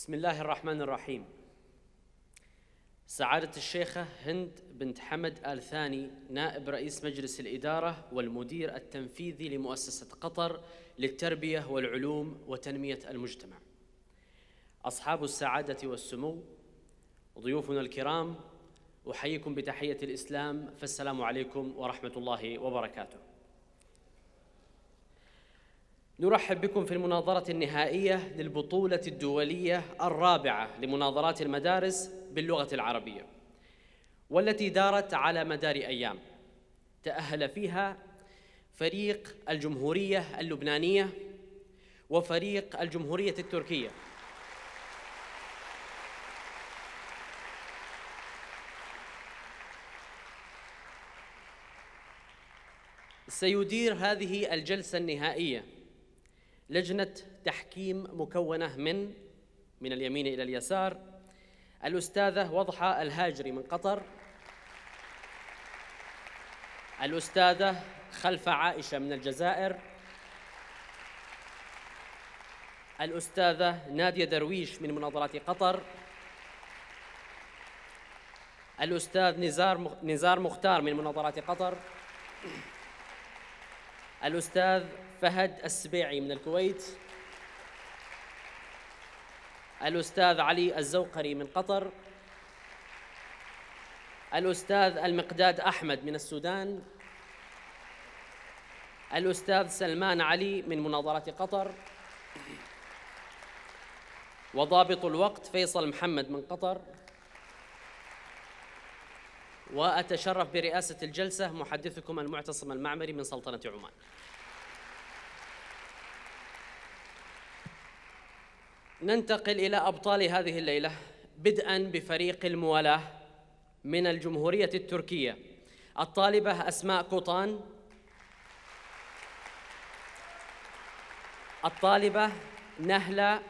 بسم الله الرحمن الرحيم سعادة الشيخة هند بنت حمد آل ثاني نائب رئيس مجلس الإدارة والمدير التنفيذي لمؤسسة قطر للتربية والعلوم وتنمية المجتمع أصحاب السعادة والسمو ضيوفنا الكرام أحييكم بتحية الإسلام فالسلام عليكم ورحمة الله وبركاته نرحب بكم في المناظرة النهائية للبطولة الدولية الرابعة لمناظرات المدارس باللغة العربية والتي دارت على مدار أيام تأهل فيها فريق الجمهورية اللبنانية وفريق الجمهورية التركية سيدير هذه الجلسة النهائية لجنة تحكيم مكونة من من اليمين إلى اليسار الأستاذة وضحى الهاجري من قطر الأستاذة خلف عائشة من الجزائر الأستاذة نادية درويش من مناظرات قطر الأستاذ نزار نزار مختار من مناظرات قطر الأستاذ فهد السبيعي من الكويت الأستاذ علي الزوقري من قطر الأستاذ المقداد أحمد من السودان الأستاذ سلمان علي من مناظرة قطر وضابط الوقت فيصل محمد من قطر وأتشرف برئاسة الجلسة محدثكم المعتصم المعمري من سلطنة عمان ننتقل إلى أبطال هذه الليلة بدءا بفريق الموالاة من الجمهورية التركية الطالبة أسماء قطان الطالبة نهلة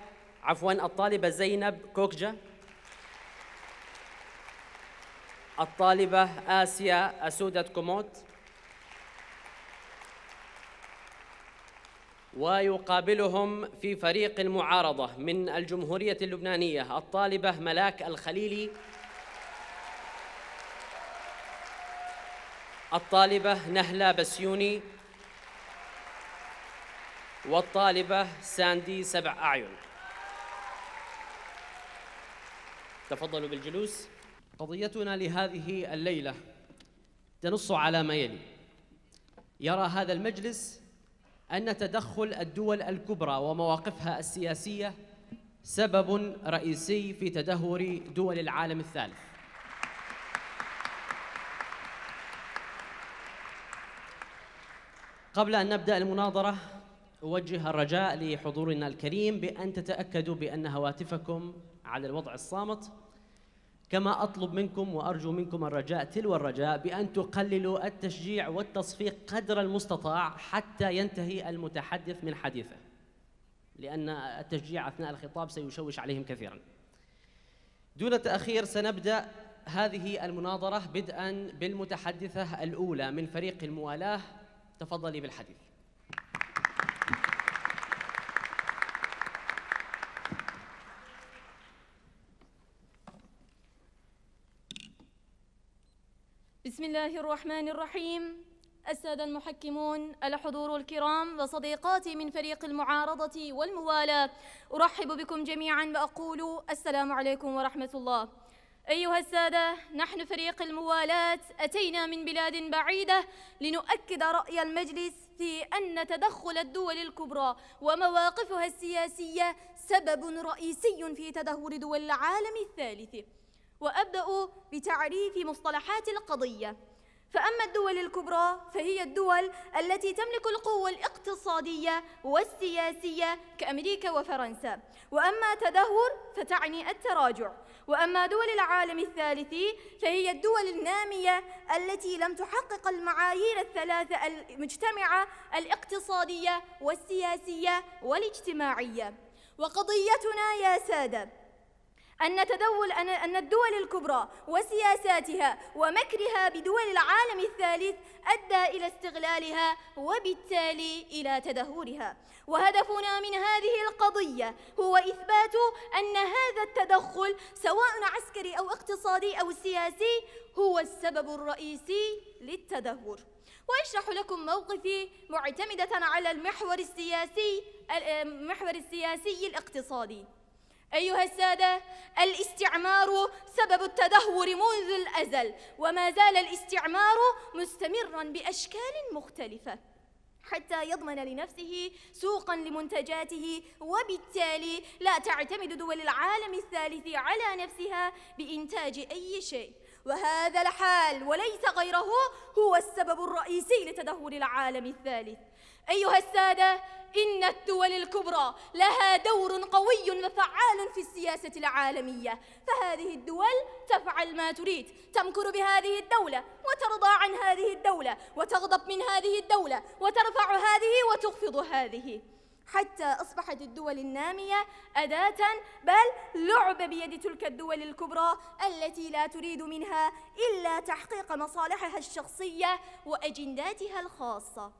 عفوا الطالبة زينب كوكجا الطالبة آسيا أسودة كوموت ويقابلهم في فريق المعارضة من الجمهورية اللبنانية الطالبة ملاك الخليلي الطالبة نهلة بسيوني والطالبة ساندي سبع أعين تفضلوا بالجلوس قضيتنا لهذه الليلة تنص على ما يلي يرى هذا المجلس أن تدخل الدول الكبرى ومواقفها السياسية سبب رئيسي في تدهور دول العالم الثالث قبل أن نبدأ المناظرة أوجه الرجاء لحضورنا الكريم بأن تتأكدوا بأن هواتفكم على الوضع الصامت كما أطلب منكم وأرجو منكم الرجاء تلو الرجاء بأن تقللوا التشجيع والتصفيق قدر المستطاع حتى ينتهي المتحدث من حديثه لأن التشجيع أثناء الخطاب سيشوش عليهم كثيرا دون تأخير سنبدأ هذه المناظرة بدءا بالمتحدثة الأولى من فريق الموالاة تفضلي بالحديث بسم الله الرحمن الرحيم السادة المحكمون الحضور الكرام وصديقاتي من فريق المعارضة والموالاة أرحب بكم جميعا وأقول السلام عليكم ورحمة الله أيها السادة نحن فريق الموالاة أتينا من بلاد بعيدة لنؤكد رأي المجلس في أن تدخل الدول الكبرى ومواقفها السياسية سبب رئيسي في تدهور دول العالم الثالث وأبدأ بتعريف مصطلحات القضية فأما الدول الكبرى فهي الدول التي تملك القوة الاقتصادية والسياسية كأمريكا وفرنسا وأما تدهور فتعني التراجع وأما دول العالم الثالث فهي الدول النامية التي لم تحقق المعايير الثلاثة المجتمعة الاقتصادية والسياسية والاجتماعية وقضيتنا يا سادة أن تدول أن الدول الكبرى وسياساتها ومكرها بدول العالم الثالث أدى إلى استغلالها وبالتالي إلى تدهورها وهدفنا من هذه القضية هو إثبات أن هذا التدخل سواء عسكري أو اقتصادي أو سياسي هو السبب الرئيسي للتدهور وأشرح لكم موقفي معتمدة على المحور السياسي المحور السياسي الاقتصادي أيها السادة الاستعمار سبب التدهور منذ الأزل وما زال الاستعمار مستمرا بأشكال مختلفة حتى يضمن لنفسه سوقا لمنتجاته وبالتالي لا تعتمد دول العالم الثالث على نفسها بإنتاج أي شيء وهذا الحال وليس غيره هو السبب الرئيسي لتدهور العالم الثالث أيها السادة إن الدول الكبرى لها دور قوي وفعال في السياسة العالمية فهذه الدول تفعل ما تريد تمكر بهذه الدولة وترضى عن هذه الدولة وتغضب من هذه الدولة وترفع هذه وتخفض هذه حتى أصبحت الدول النامية أداة بل لعبة بيد تلك الدول الكبرى التي لا تريد منها إلا تحقيق مصالحها الشخصية وأجنداتها الخاصة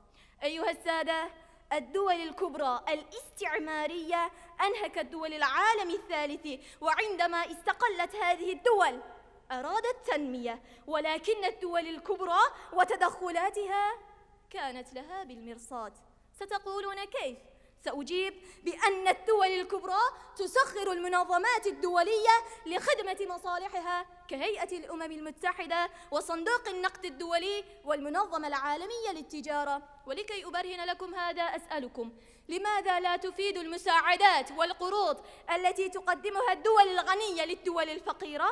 أيها السادة الدول الكبرى الاستعمارية أنهكت دول العالم الثالث وعندما استقلت هذه الدول أرادت التنمية ولكن الدول الكبرى وتدخلاتها كانت لها بالمرصاد ستقولون كيف سأجيب بأن الدول الكبرى تسخر المنظمات الدولية لخدمة مصالحها كهيئة الأمم المتحدة وصندوق النقد الدولي والمنظمة العالمية للتجارة ولكي أبرهن لكم هذا أسألكم لماذا لا تفيد المساعدات والقروض التي تقدمها الدول الغنية للدول الفقيرة؟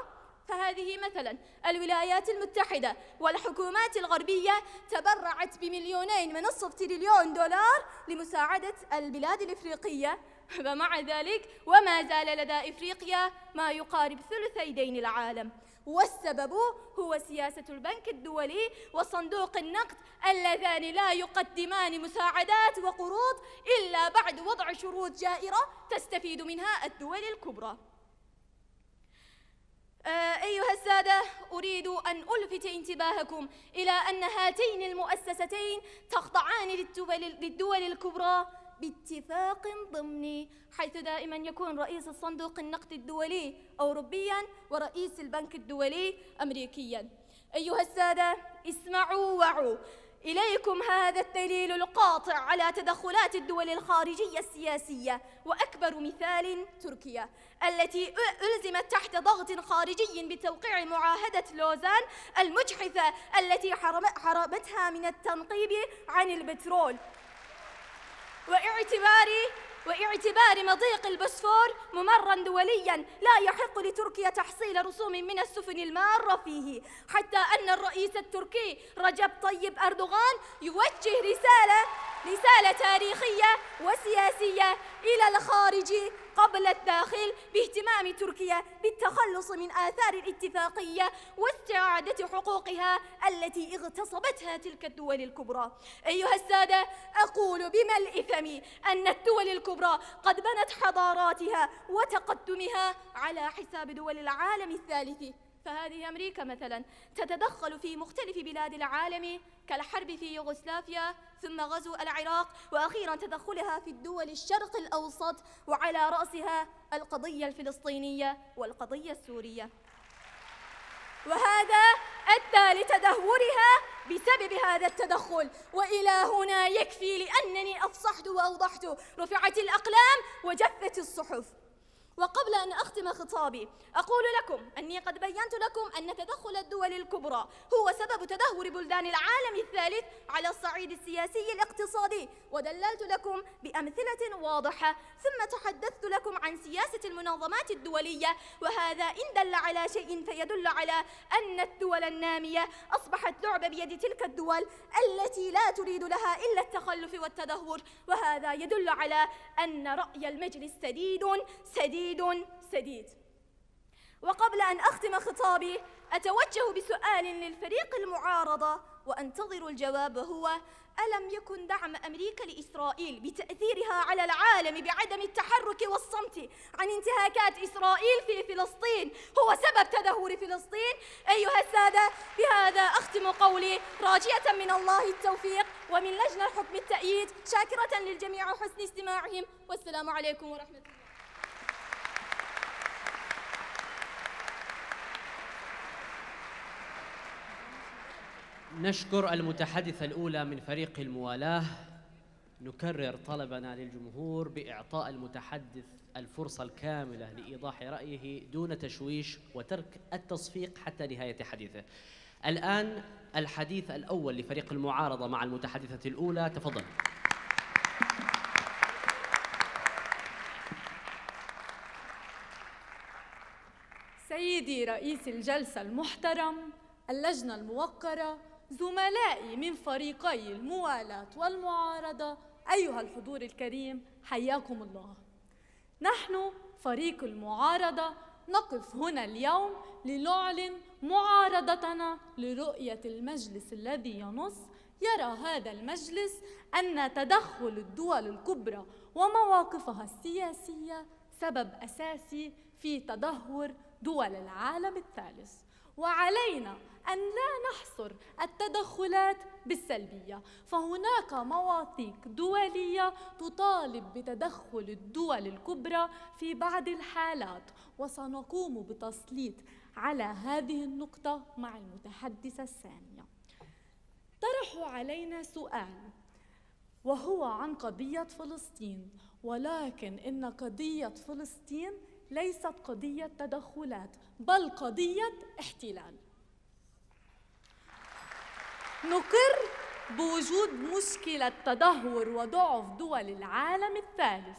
فهذه مثلا الولايات المتحدة والحكومات الغربية تبرعت بمليونين من نصف تريليون دولار لمساعدة البلاد الإفريقية ومع ذلك وما زال لدى إفريقيا ما يقارب ثلثي دين العالم والسبب هو سياسة البنك الدولي وصندوق النقد اللذان لا يقدمان مساعدات وقروض إلا بعد وضع شروط جائرة تستفيد منها الدول الكبرى آه، أيها السادة أريد أن ألفت انتباهكم إلى أن هاتين المؤسستين تخضعان للدول الكبرى باتفاق ضمني حيث دائما يكون رئيس الصندوق النقد الدولي أوروبيا ورئيس البنك الدولي أمريكيا أيها السادة اسمعوا وعوا إليكم هذا الدليل القاطع على تدخلات الدول الخارجية السياسية وأكبر مثال تركيا التي ألزمت تحت ضغط خارجي بتوقيع معاهدة لوزان المجحفة التي حرمتها من التنقيب عن البترول واعتباري واعتبار مضيق البسفور ممرا دوليا لا يحق لتركيا تحصيل رسوم من السفن المارة فيه حتى أن الرئيس التركي رجب طيب أردوغان يوجه رسالة رسالة تاريخية وسياسية إلى الخارج قبل الداخل باهتمام تركيا بالتخلص من آثار الاتفاقية واستعادة حقوقها التي اغتصبتها تلك الدول الكبرى أيها السادة أقول بملء فمي أن الدول الكبرى قد بنت حضاراتها وتقدمها على حساب دول العالم الثالث فهذه أمريكا مثلا تتدخل في مختلف بلاد العالم كالحرب في يوغوسلافيا ثم غزو العراق وأخيرا تدخلها في الدول الشرق الأوسط وعلى رأسها القضية الفلسطينية والقضية السورية وهذا أدى لتدهورها بسبب هذا التدخل وإلى هنا يكفي لأنني أفصحت وأوضحت رفعت الأقلام وجفت الصحف وقبل أن أختم خطابي أقول لكم أني قد بينت لكم أن تدخل الدول الكبرى هو سبب تدهور بلدان العالم الثالث على الصعيد السياسي الاقتصادي ودللت لكم بأمثلة واضحة ثم تحدثت لكم عن سياسة المنظمات الدولية وهذا إن دل على شيء فيدل على أن الدول النامية أصبحت لعبة بيد تلك الدول التي لا تريد لها إلا التخلف والتدهور وهذا يدل على أن رأي المجلس سديد سديد جديد سديد وقبل أن أختم خطابي أتوجه بسؤال للفريق المعارضة وأنتظر الجواب هو ألم يكن دعم أمريكا لإسرائيل بتأثيرها على العالم بعدم التحرك والصمت عن انتهاكات إسرائيل في فلسطين هو سبب تدهور فلسطين؟ أيها السادة بهذا أختم قولي راجية من الله التوفيق ومن لجنة حكم التأييد شاكرة للجميع حسن استماعهم والسلام عليكم ورحمة الله نشكر المتحدثة الأولى من فريق الموالاة نكرر طلبنا للجمهور بإعطاء المتحدث الفرصة الكاملة لإيضاح رأيه دون تشويش وترك التصفيق حتى نهاية حديثه الآن الحديث الأول لفريق المعارضة مع المتحدثة الأولى تفضل سيدي رئيس الجلسة المحترم اللجنة الموقرة زملائي من فريقي الموالاة والمعارضة أيها الحضور الكريم حياكم الله نحن فريق المعارضة نقف هنا اليوم لنعلن معارضتنا لرؤية المجلس الذي ينص يرى هذا المجلس أن تدخل الدول الكبرى ومواقفها السياسية سبب أساسي في تدهور دول العالم الثالث وعلينا أن لا نحصر التدخلات بالسلبية فهناك مواثيق دولية تطالب بتدخل الدول الكبرى في بعض الحالات وسنقوم بتسليط على هذه النقطة مع المتحدثة الثانية طرحوا علينا سؤال وهو عن قضية فلسطين ولكن إن قضية فلسطين ليست قضية تدخلات بل قضية احتلال نقر بوجود مشكلة تدهور وضعف دول العالم الثالث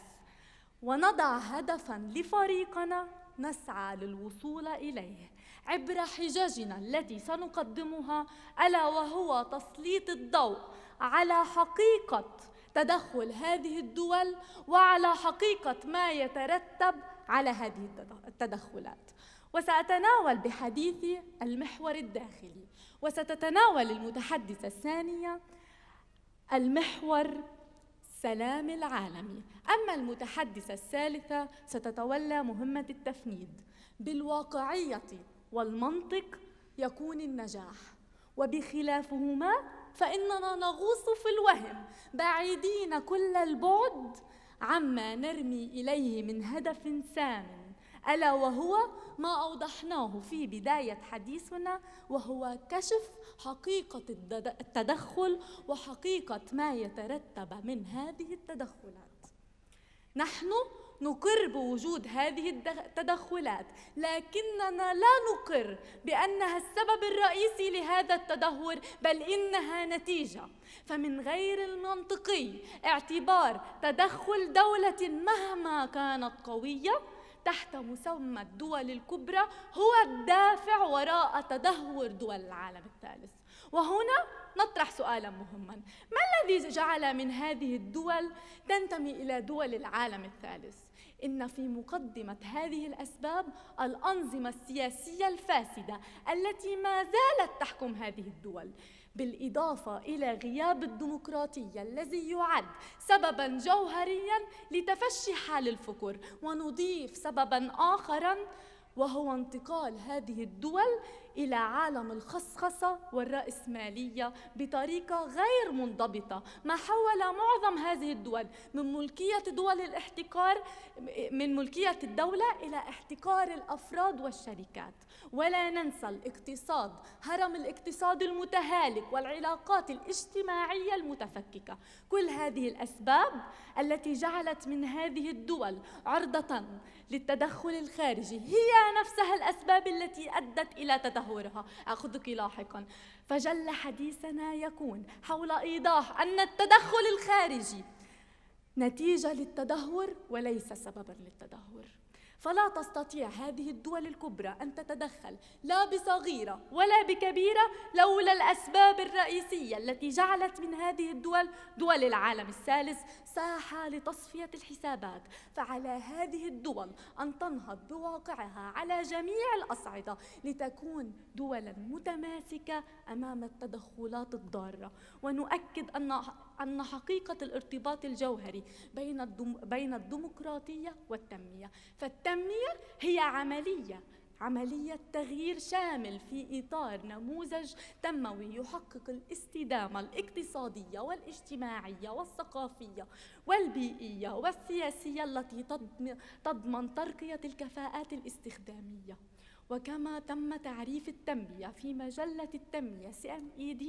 ونضع هدفا لفريقنا نسعى للوصول اليه عبر حججنا التي سنقدمها الا وهو تسليط الضوء على حقيقه تدخل هذه الدول وعلى حقيقه ما يترتب على هذه التدخلات وسأتناول بحديثي المحور الداخلي وستتناول المتحدثة الثانية المحور سلام العالمي أما المتحدثة الثالثة ستتولى مهمة التفنيد بالواقعية والمنطق يكون النجاح وبخلافهما فإننا نغوص في الوهم بعيدين كل البعد عما نرمي اليه من هدف سام الا وهو ما اوضحناه في بدايه حديثنا وهو كشف حقيقه التدخل وحقيقه ما يترتب من هذه التدخلات نحن نقر بوجود هذه التدخلات لكننا لا نقر بأنها السبب الرئيسي لهذا التدهور بل إنها نتيجة فمن غير المنطقي اعتبار تدخل دولة مهما كانت قوية تحت مسمى الدول الكبرى هو الدافع وراء تدهور دول العالم الثالث وهنا نطرح سؤالا مهما ما الذي جعل من هذه الدول تنتمي الى دول العالم الثالث إن في مقدمة هذه الأسباب الأنظمة السياسية الفاسدة التي ما زالت تحكم هذه الدول بالإضافة إلى غياب الديمقراطية الذي يعد سببا جوهريا لتفشي حال الفقر ونضيف سببا آخرا وهو انتقال هذه الدول الى عالم الخصخصه والراسماليه بطريقه غير منضبطه ما حول معظم هذه الدول من ملكيه دول الاحتكار من ملكيه الدوله الى احتكار الافراد والشركات ولا ننسى الاقتصاد هرم الاقتصاد المتهالك والعلاقات الاجتماعيه المتفككه كل هذه الاسباب التي جعلت من هذه الدول عرضه للتدخل الخارجي هي نفسها الأسباب التي أدت إلى تدهورها أخذك لاحقا فجل حديثنا يكون حول إيضاح أن التدخل الخارجي نتيجة للتدهور وليس سببا للتدهور فلا تستطيع هذه الدول الكبرى أن تتدخل لا بصغيرة ولا بكبيرة لولا الأسباب الرئيسية التي جعلت من هذه الدول دول العالم الثالث ساحة لتصفية الحسابات فعلى هذه الدول أن تنهض بواقعها على جميع الأصعدة لتكون دولا متماسكة أمام التدخلات الضارة ونؤكد أن أن حقيقة الارتباط الجوهري بين بين الديمقراطية والتنمية، فالتنمية هي عملية عملية تغيير شامل في إطار نموذج تنموي يحقق الاستدامة الاقتصادية والاجتماعية والثقافية والبيئية والسياسية التي تضمن ترقية الكفاءات الاستخدامية وكما تم تعريف التنمية في مجلة التنمية CMED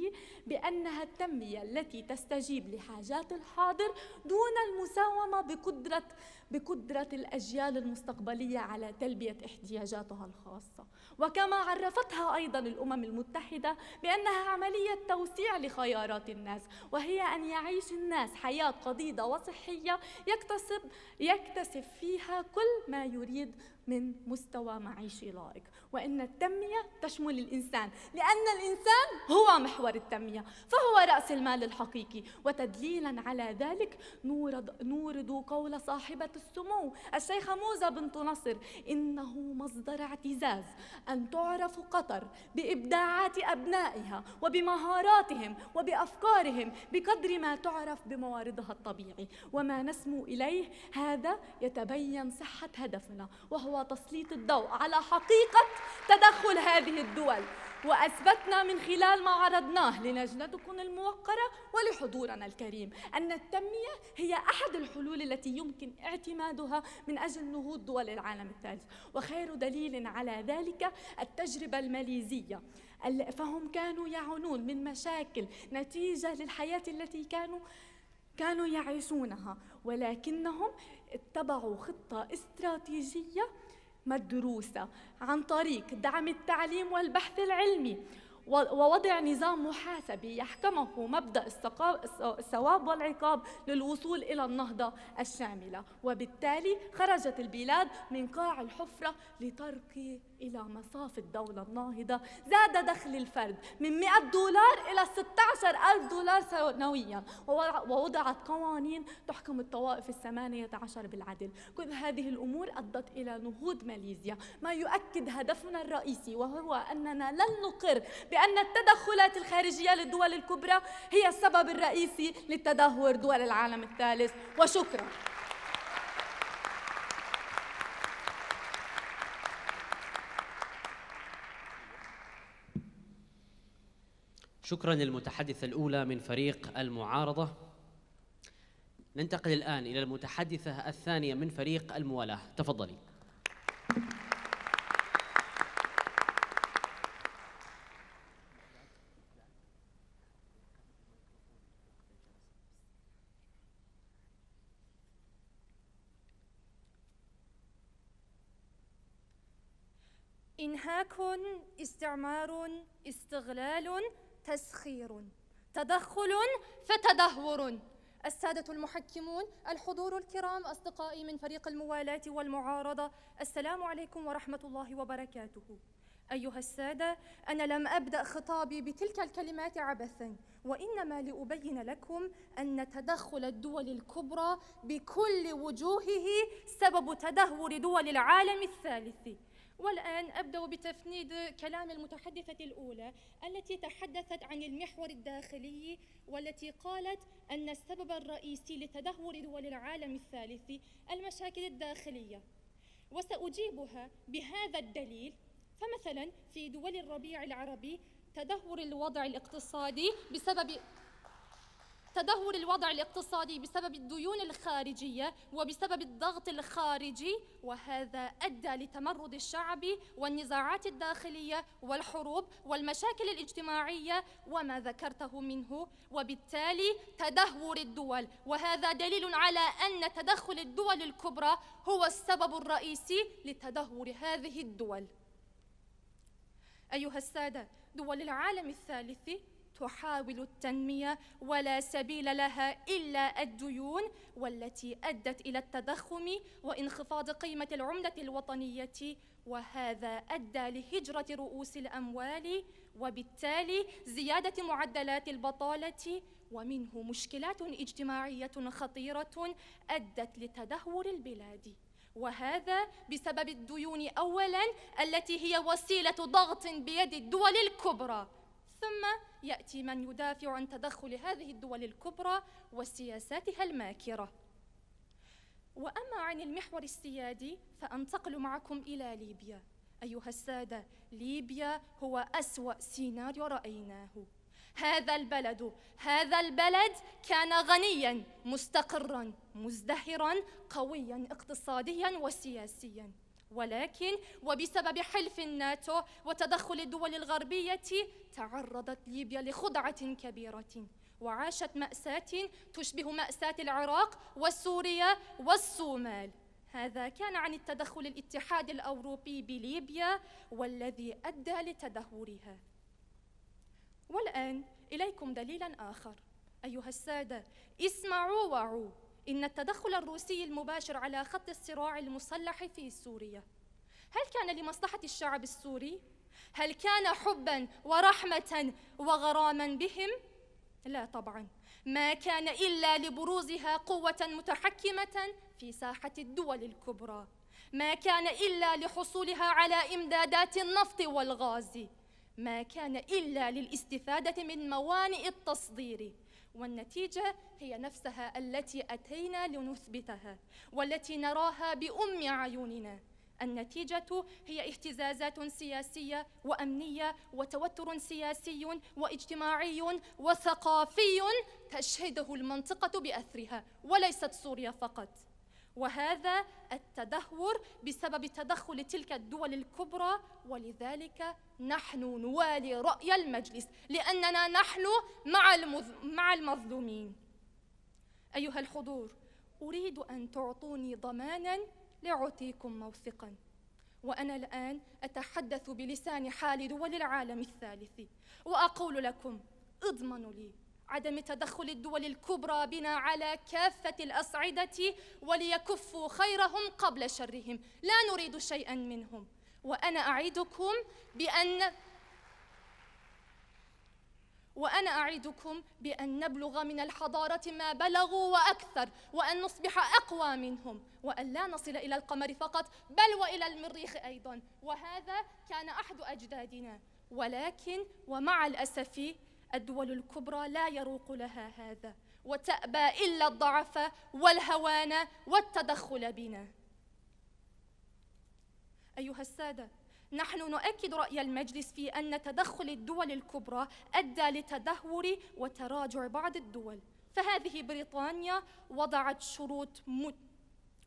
بأنها التنمية التي تستجيب لحاجات الحاضر دون المساومة بقدرة بقدرة الأجيال المستقبلية على تلبية احتياجاتها الخاصة وكما عرفتها أيضا الأمم المتحدة بأنها عملية توسيع لخيارات الناس وهي أن يعيش الناس حياة قضيضة وصحية يكتسب يكتسب فيها كل ما يريد من مستوى معيشي لائق وان التنميه تشمل الانسان لان الانسان هو محور التنميه فهو راس المال الحقيقي وتدليلا على ذلك نورد نورد قول صاحبه السمو الشيخه موزه بنت نصر انه مصدر اعتزاز ان تعرف قطر بابداعات ابنائها وبمهاراتهم وبافكارهم بقدر ما تعرف بمواردها الطبيعي وما نسمو اليه هذا يتبين صحه هدفنا وهو هو تسليط الضوء على حقيقة تدخل هذه الدول وأثبتنا من خلال ما عرضناه للجنتكم الموقرة ولحضورنا الكريم أن التنمية هي أحد الحلول التي يمكن اعتمادها من أجل نهوض دول العالم الثالث وخير دليل على ذلك التجربة الماليزية فهم كانوا يعانون من مشاكل نتيجة للحياة التي كانوا كانوا يعيشونها ولكنهم اتبعوا خطة استراتيجية مدروسة عن طريق دعم التعليم والبحث العلمي ووضع نظام محاسبي يحكمه مبدا الثواب والعقاب للوصول الى النهضه الشامله وبالتالي خرجت البلاد من قاع الحفره لترقي إلى مصاف الدولة الناهضة زاد دخل الفرد من 100 دولار إلى 16 ألف دولار سنويا ووضعت قوانين تحكم الطوائف الثمانية عشر بالعدل كل هذه الأمور أدت إلى نهوض ماليزيا ما يؤكد هدفنا الرئيسي وهو أننا لن نقر بأن التدخلات الخارجية للدول الكبرى هي السبب الرئيسي لتدهور دول العالم الثالث وشكرا شكرا للمتحدثة الأولى من فريق المعارضة ننتقل الآن إلى المتحدثة الثانية من فريق الموالاة تفضلي إنهاك استعمار استغلال تسخير تدخل فتدهور السادة المحكمون الحضور الكرام أصدقائي من فريق الموالاة والمعارضة السلام عليكم ورحمة الله وبركاته أيها السادة أنا لم أبدأ خطابي بتلك الكلمات عبثا وإنما لأبين لكم أن تدخل الدول الكبرى بكل وجوهه سبب تدهور دول العالم الثالث والآن أبدأ بتفنيد كلام المتحدثة الأولى التي تحدثت عن المحور الداخلي والتي قالت أن السبب الرئيسي لتدهور دول العالم الثالث المشاكل الداخلية وسأجيبها بهذا الدليل فمثلا في دول الربيع العربي تدهور الوضع الاقتصادي بسبب تدهور الوضع الاقتصادي بسبب الديون الخارجية وبسبب الضغط الخارجي وهذا أدى لتمرد الشعب والنزاعات الداخلية والحروب والمشاكل الاجتماعية وما ذكرته منه وبالتالي تدهور الدول وهذا دليل على أن تدخل الدول الكبرى هو السبب الرئيسي لتدهور هذه الدول أيها السادة دول العالم الثالث تحاول التنميه ولا سبيل لها الا الديون والتي ادت الى التضخم وانخفاض قيمه العمله الوطنيه وهذا ادى لهجره رؤوس الاموال وبالتالي زياده معدلات البطاله ومنه مشكلات اجتماعيه خطيره ادت لتدهور البلاد وهذا بسبب الديون اولا التي هي وسيله ضغط بيد الدول الكبرى ثم يأتي من يدافع عن تدخل هذه الدول الكبرى وسياساتها الماكرة وأما عن المحور السيادي فأنتقل معكم إلى ليبيا أيها السادة ليبيا هو أسوأ سيناريو رأيناه هذا البلد هذا البلد كان غنيا مستقرا مزدهرا قويا اقتصاديا وسياسيا ولكن وبسبب حلف الناتو وتدخل الدول الغربية تعرضت ليبيا لخدعة كبيرة وعاشت مأساة تشبه مأساة العراق وسوريا والصومال هذا كان عن التدخل الاتحاد الأوروبي بليبيا والذي أدى لتدهورها والآن إليكم دليلا آخر أيها السادة اسمعوا وعوا إن التدخل الروسي المباشر على خط الصراع المسلح في سوريا هل كان لمصلحة الشعب السوري؟ هل كان حبا ورحمة وغراما بهم؟ لا طبعا ما كان إلا لبروزها قوة متحكمة في ساحة الدول الكبرى ما كان إلا لحصولها على إمدادات النفط والغاز ما كان إلا للاستفادة من موانئ التصدير والنتيجة هي نفسها التي أتينا لنثبتها والتي نراها بأم عيوننا النتيجة هي اهتزازات سياسية وأمنية وتوتر سياسي واجتماعي وثقافي تشهده المنطقة بأثرها وليست سوريا فقط وهذا التدهور بسبب تدخل تلك الدول الكبرى ولذلك نحن نوالي رأي المجلس لأننا نحن مع, المذ... مع المظلومين أيها الحضور أريد أن تعطوني ضمانا لأعطيكم موثقا وأنا الآن أتحدث بلسان حال دول العالم الثالث وأقول لكم اضمنوا لي عدم تدخل الدول الكبرى بنا على كافة الأصعدة وليكفوا خيرهم قبل شرهم لا نريد شيئا منهم وأنا أعدكم بأن وأنا أعدكم بأن نبلغ من الحضارة ما بلغوا وأكثر وأن نصبح أقوى منهم وأن لا نصل إلى القمر فقط بل وإلى المريخ أيضا وهذا كان أحد أجدادنا ولكن ومع الأسف الدول الكبرى لا يروق لها هذا وتأبى إلا الضعف والهوان والتدخل بنا أيها السادة نحن نؤكد رأي المجلس في أن تدخل الدول الكبرى أدى لتدهور وتراجع بعض الدول فهذه بريطانيا وضعت شروط مت...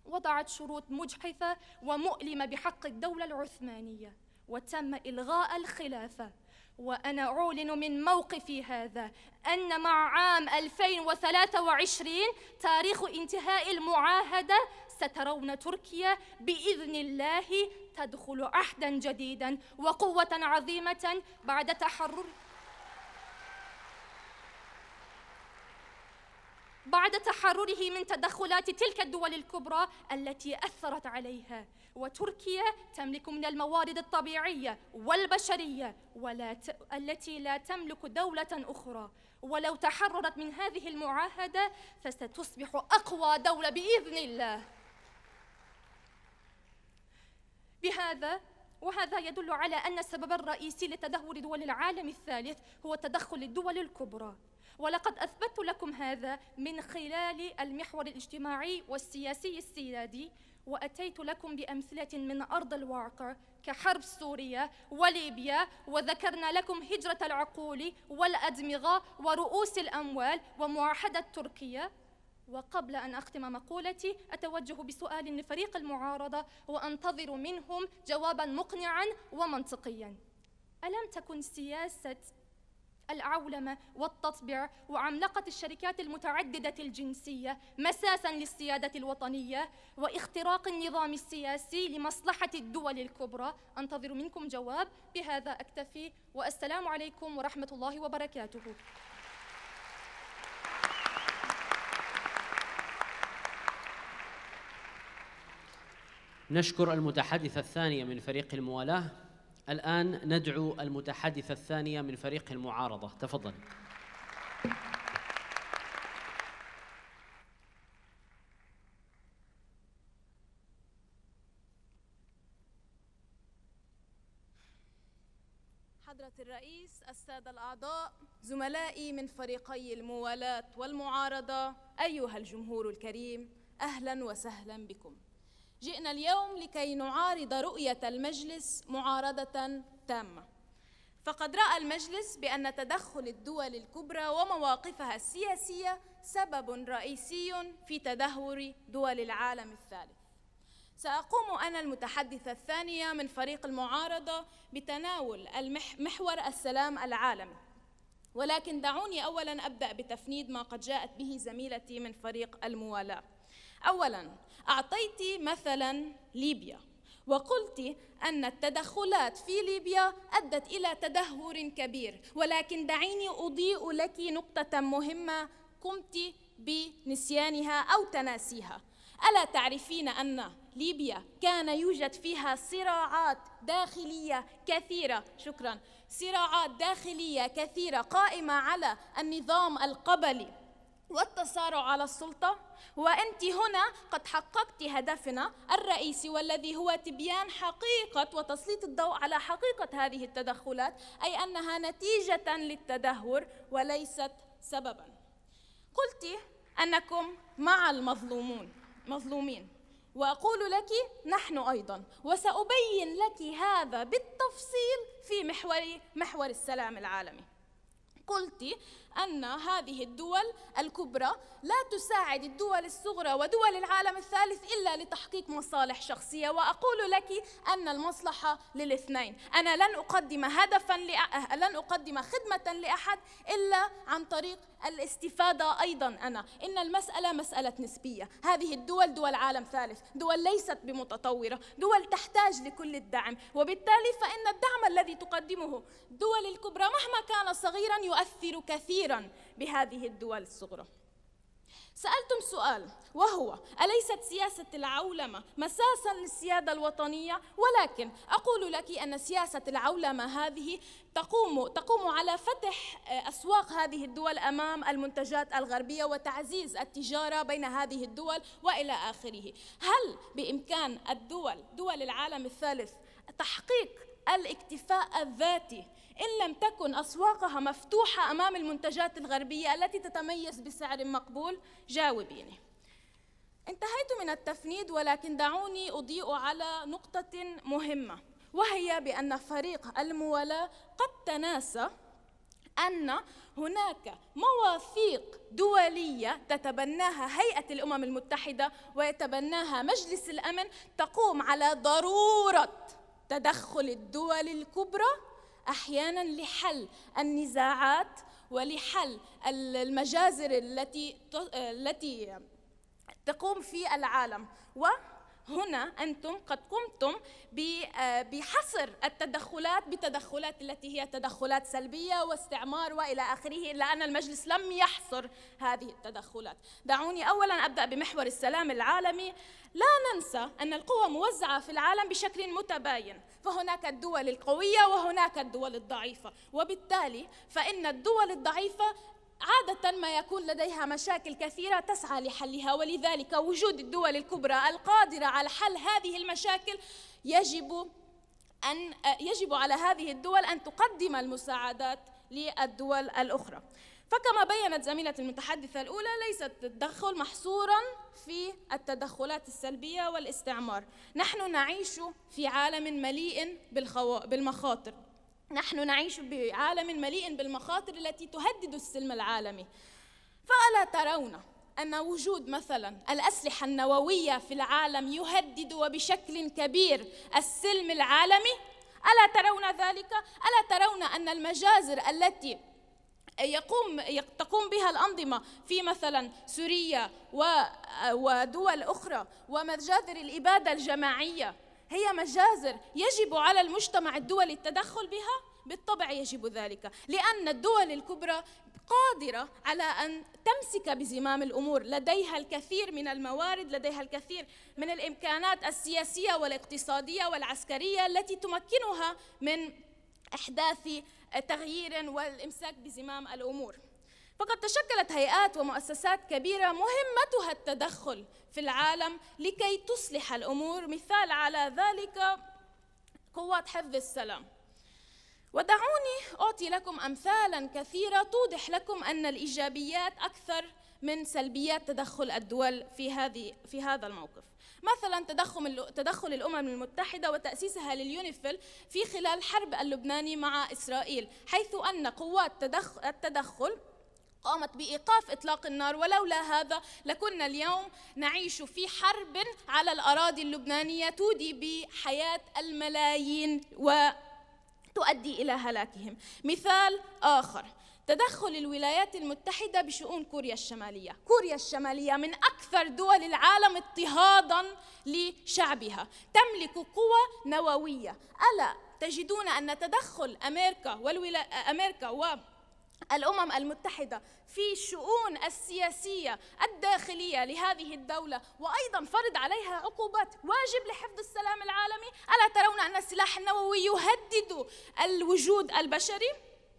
وضعت شروط مجحفة ومؤلمة بحق الدولة العثمانية وتم إلغاء الخلافة وأنا أعلن من موقفي هذا أن مع عام 2023 تاريخ انتهاء المعاهدة سترون تركيا بإذن الله تدخل عهدا جديدا وقوة عظيمة بعد تحرر بعد تحرره من تدخلات تلك الدول الكبرى التي أثرت عليها وتركيا تملك من الموارد الطبيعية والبشرية ولا ت... التي لا تملك دولة أخرى ولو تحررت من هذه المعاهدة فستصبح أقوى دولة بإذن الله بهذا وهذا يدل على أن السبب الرئيسي لتدهور دول العالم الثالث هو تدخل الدول الكبرى ولقد أثبت لكم هذا من خلال المحور الاجتماعي والسياسي السيادي وأتيت لكم بأمثلة من أرض الواقع كحرب سوريا وليبيا وذكرنا لكم هجرة العقول والأدمغة ورؤوس الأموال ومعاهدة تركيا وقبل أن أختم مقولتي أتوجه بسؤال لفريق المعارضة وأنتظر منهم جوابا مقنعا ومنطقيا ألم تكن سياسة العولمة والتطبيع وعملقة الشركات المتعددة الجنسية مساسا للسيادة الوطنية واختراق النظام السياسي لمصلحة الدول الكبرى أنتظر منكم جواب بهذا أكتفي والسلام عليكم ورحمة الله وبركاته نشكر المتحدثة الثانية من فريق الموالاة الآن ندعو المتحدثة الثانية من فريق المعارضة تفضل حضرة الرئيس السادة الأعضاء زملائي من فريقي الموالاة والمعارضة أيها الجمهور الكريم أهلا وسهلا بكم جئنا اليوم لكي نعارض رؤية المجلس معارضة تامة فقد رأى المجلس بأن تدخل الدول الكبرى ومواقفها السياسية سبب رئيسي في تدهور دول العالم الثالث سأقوم أنا المتحدثة الثانية من فريق المعارضة بتناول محور السلام العالمي ولكن دعوني أولا أبدأ بتفنيد ما قد جاءت به زميلتي من فريق الموالاة أولا أعطيت مثلا ليبيا وقلت أن التدخلات في ليبيا أدت إلى تدهور كبير ولكن دعيني أضيء لك نقطة مهمة قمت بنسيانها أو تناسيها ألا تعرفين أن ليبيا كان يوجد فيها صراعات داخلية كثيرة شكرا صراعات داخلية كثيرة قائمة على النظام القبلي والتصارع على السلطة وأنت هنا قد حققت هدفنا الرئيسي والذي هو تبيان حقيقة وتسليط الضوء على حقيقة هذه التدخلات أي أنها نتيجة للتدهور وليست سببا قلت أنكم مع المظلومون مظلومين وأقول لك نحن أيضا وسأبين لك هذا بالتفصيل في محور محور السلام العالمي قلت أن هذه الدول الكبرى لا تساعد الدول الصغرى ودول العالم الثالث إلا لتحقيق مصالح شخصية وأقول لك أن المصلحة للاثنين أنا لن أقدم هدفا لأ... لن أقدم خدمة لأحد إلا عن طريق الاستفادة أيضا أنا إن المسألة مسألة نسبية هذه الدول دول عالم ثالث دول ليست بمتطورة دول تحتاج لكل الدعم وبالتالي فإن الدعم الذي تقدمه الدول الكبرى مهما كان صغيرا يؤثر كثيرا كثيرا بهذه الدول الصغرى سألتم سؤال وهو أليست سياسة العولمة مساسا للسيادة الوطنية ولكن أقول لك أن سياسة العولمة هذه تقوم تقوم على فتح آه، أسواق هذه الدول أمام المنتجات الغربية وتعزيز التجارة بين هذه الدول وإلى آخره هل بإمكان الدول دول العالم الثالث تحقيق الاكتفاء الذاتي إن لم تكن أسواقها مفتوحة أمام المنتجات الغربية التي تتميز بسعر مقبول جاوبيني انتهيت من التفنيد ولكن دعوني أضيء على نقطة مهمة وهي بأن فريق الموالاة قد تناسى أن هناك مواثيق دولية تتبناها هيئة الأمم المتحدة ويتبناها مجلس الأمن تقوم على ضرورة تدخل الدول الكبرى احيانا لحل النزاعات ولحل المجازر التي التي تقوم في العالم و هنا أنتم قد قمتم آه، بحصر التدخلات بتدخلات التي هي تدخلات سلبية واستعمار وإلى آخره إلا أن المجلس لم يحصر هذه التدخلات دعوني أولا أبدأ بمحور السلام العالمي لا ننسى أن القوى موزعة في العالم بشكل متباين فهناك الدول القوية وهناك الدول الضعيفة وبالتالي فإن الدول الضعيفة عادة ما يكون لديها مشاكل كثيرة تسعى لحلها ولذلك وجود الدول الكبرى القادرة على حل هذه المشاكل يجب أن يجب على هذه الدول أن تقدم المساعدات للدول الأخرى فكما بينت زميلة المتحدثة الأولى ليس التدخل محصورا في التدخلات السلبية والاستعمار نحن نعيش في عالم مليء بالمخاطر نحن نعيش بعالم مليء بالمخاطر التي تهدد السلم العالمي فألا ترون أن وجود مثلا الأسلحة النووية في العالم يهدد وبشكل كبير السلم العالمي؟ ألا ترون ذلك؟ ألا ترون أن المجازر التي يقوم تقوم بها الأنظمة في مثلا سوريا ودول أخرى ومجازر الإبادة الجماعية هي مجازر يجب على المجتمع الدولي التدخل بها بالطبع يجب ذلك لأن الدول الكبرى قادرة على أن تمسك بزمام الأمور لديها الكثير من الموارد لديها الكثير من الإمكانات السياسية والاقتصادية والعسكرية التي تمكنها من إحداث تغيير والإمساك بزمام الأمور فقد تشكلت هيئات ومؤسسات كبيرة مهمتها التدخل في العالم لكي تصلح الأمور مثال على ذلك قوات حفظ السلام ودعوني أعطي لكم أمثالا كثيرة توضح لكم أن الإيجابيات أكثر من سلبيات تدخل الدول في هذه في هذا الموقف. مثلا تدخل تدخل الامم المتحده وتاسيسها لليونيفيل في خلال حرب اللبناني مع اسرائيل، حيث ان قوات التدخل قامت بإيقاف إطلاق النار ولولا هذا لكنا اليوم نعيش في حرب على الأراضي اللبنانية تودي بحياة الملايين وتؤدي إلى هلاكهم مثال آخر تدخل الولايات المتحدة بشؤون كوريا الشمالية كوريا الشمالية من أكثر دول العالم اضطهادا لشعبها تملك قوة نووية ألا تجدون أن تدخل أمريكا, والولا... أمريكا و الامم المتحده في الشؤون السياسيه الداخليه لهذه الدوله وايضا فرض عليها عقوبات واجب لحفظ السلام العالمي الا ترون ان السلاح النووي يهدد الوجود البشري